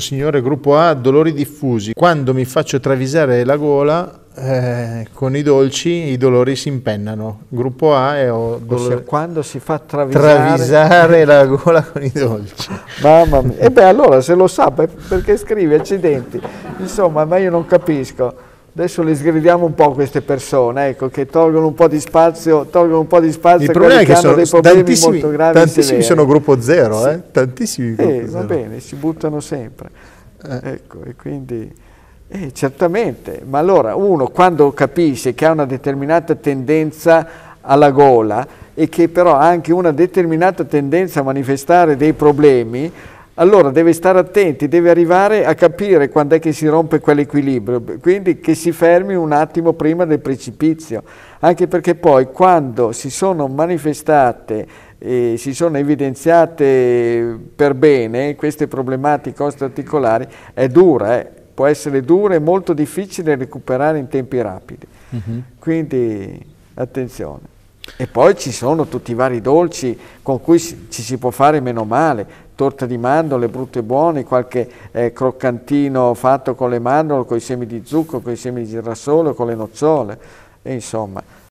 signore gruppo A, dolori diffusi. Quando mi faccio travisare la gola eh, con i dolci, i dolori si impennano. Gruppo A e ho cioè, dolori. Ossia, quando si fa travisare... travisare la gola con i dolci. Mamma mia. E beh, allora se lo sa perché scrive accidenti. Insomma, ma io non capisco. Adesso le sgridiamo un po' queste persone, ecco, che tolgono un po' di spazio, tolgono un po' di spazio Il problema è che sono dei problemi tantissimi, molto gravi. Tantissimi sono gruppo zero, sì. eh? tantissimi gruppo eh, zero. Va bene, si buttano sempre. Eh. Ecco, e quindi, eh, certamente, ma allora uno quando capisce che ha una determinata tendenza alla gola e che però ha anche una determinata tendenza a manifestare dei problemi, allora deve stare attenti, deve arrivare a capire quando è che si rompe quell'equilibrio, quindi che si fermi un attimo prima del precipizio, anche perché poi quando si sono manifestate e si sono evidenziate per bene queste problematiche osteoarticolari, è dura, eh? può essere dura e molto difficile recuperare in tempi rapidi. Mm-hmm. Quindi attenzione. E poi ci sono tutti i vari dolci con cui ci si può fare meno male torta di mandorle, brutte e buone, qualche eh, croccantino fatto con le mandorle, con i semi di zucchero, con i semi di girasole, con le nocciole, e insomma